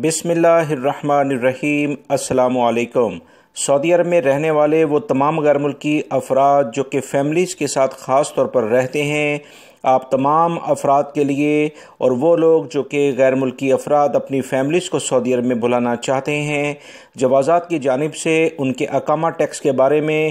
بسم اللہ الرحمن الرحیم السلام علیکم سعودی عرب میں رہنے والے وہ تمام غیر ملکی افراد جو کہ فیملیز کے ساتھ خاص طور پر رہتے ہیں آپ تمام افراد کے لیے اور وہ لوگ جو کہ غیر ملکی افراد اپنی فیملیز کو سعودی عرب میں بلانا چاہتے ہیں جوازات کی جانب سے ان کے اقامہ ٹیکس کے بارے میں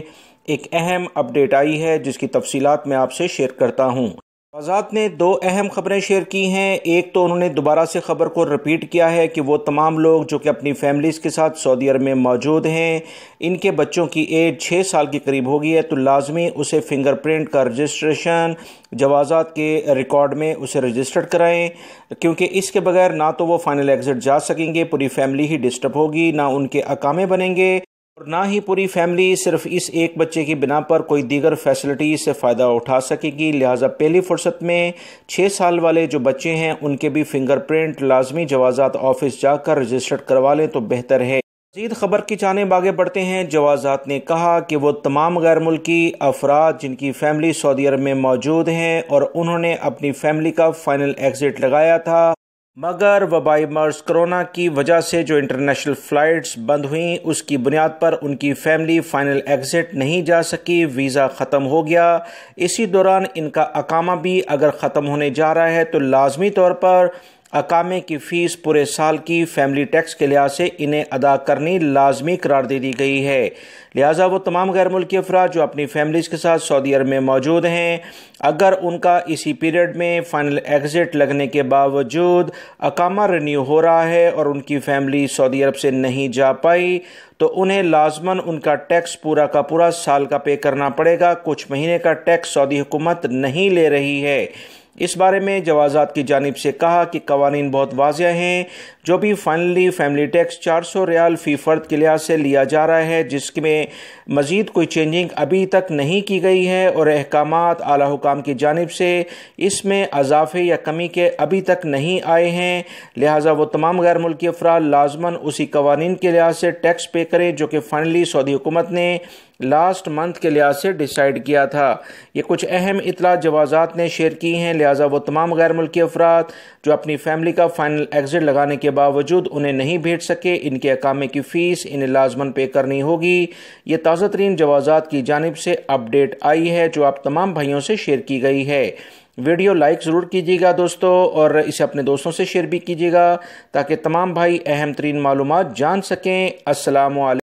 ایک اہم اپڈیٹ آئی ہے جس کی تفصیلات میں آپ سے شیئر کرتا ہوں آزاد نے دو اہم خبریں شیئر کی ہیں ایک تو انہوں نے دوبارہ سے خبر کو رپیٹ کیا ہے کہ وہ تمام لوگ جو کہ اپنی فیملیز کے ساتھ سعودی عرب میں موجود ہیں ان کے بچوں کی ایج چھ سال کے قریب ہوگی ہے تو لازمی اسے فنگر پرنٹ کا رجسٹریشن جوازات کے ریکارڈ میں اسے رجسٹرڈ کرائیں کیونکہ اس کے بغیر نہ تو وہ فائنل ایگزٹ جا سکیں گے پوری فیملی ہی ڈسٹرب ہوگی نہ ان کے اقامے بنیں گے اور نہ ہی پوری فیملی صرف اس ایک بچے کی بنا پر کوئی دیگر فیسلٹی سے فائدہ اٹھا سکے گی لہٰذا پہلی فرصت میں چھ سال والے جو بچے ہیں ان کے بھی فنگر پرنٹ لازمی جوازات آفس جا کر رجسٹر کروا لیں تو بہتر ہے مزید خبر کی جانب آگے بڑھتے ہیں جوازات نے کہا کہ وہ تمام غیر ملکی افراد جن کی فیملی سعودی عرب میں موجود ہیں اور انہوں نے اپنی فیملی کا فائنل ایگزٹ لگایا تھا مگر وبائی مرض کرونا کی وجہ سے جو انٹرنیشنل فلائٹس بند ہوئیں اس کی بنیاد پر ان کی فیملی فائنل ایگزٹ نہیں جا سکی ویزا ختم ہو گیا اسی دوران ان کا اقامہ بھی اگر ختم ہونے جا رہا ہے تو لازمی طور پر اقامے کی فیس پورے سال کی فیملی ٹیکس کے لحاظ سے انہیں ادا کرنی لازمی قرار دے دی گئی ہے لہٰذا وہ تمام غیر ملکی افراد جو اپنی فیملیز کے ساتھ سعودی عرب میں موجود ہیں اگر ان کا اسی پیریڈ میں فائنل ایگزٹ لگنے کے باوجود اکامہ رینیو ہو رہا ہے اور ان کی فیملی سعودی عرب سے نہیں جا پائی تو انہیں لازماً ان کا ٹیکس پورا کا پورا سال کا پے کرنا پڑے گا کچھ مہینے کا ٹیکس سعودی حکومت نہیں لے رہی ہے اس بارے میں جوازات کی جانب سے کہا کہ قوانین بہت واضح ہیں جو بھی فائنلی فیملی ٹیکس چار سو ریال فی فرد کے لحاظ سے لیا جا رہا ہے جس میں مزید کوئی چینجنگ ابھی تک نہیں کی گئی ہے اور احکامات اعلی حکام کی جانب سے اس میں اضافے یا کمی کے ابھی تک نہیں آئے ہیں لہٰذا وہ تمام غیر ملکی افراد لازماً اسی قوانین کے لحاظ سے ٹیکس پے کریں جو کہ فائنلی سعودی حکومت نے لاسٹ منتھ کے لحاظ سے ڈیسائیڈ کیا تھا یہ کچھ اہم اطلاع جوازات نے شیئر کی ہیں لہٰذا وہ تمام غیر ملکی افراد جو اپنی فیملی کا فائنل ایگزٹ لگانے کے باوجود انہیں نہیں بھیج سکے ان کے اقامے کی فیس انہیں لازمن پے کرنی ہوگی یہ تازہ ترین جوازات کی جانب سے اپ ڈیٹ آئی ہے جو آپ تمام بھائیوں سے شیئر کی گئی ہے ویڈیو لائک ضرور کیجیے گا دوستو اور اسے اپنے دوستوں سے شیئر بھی کیجیے گا تاکہ تمام بھائی اہم ترین معلومات جان سکیں السلام علیکم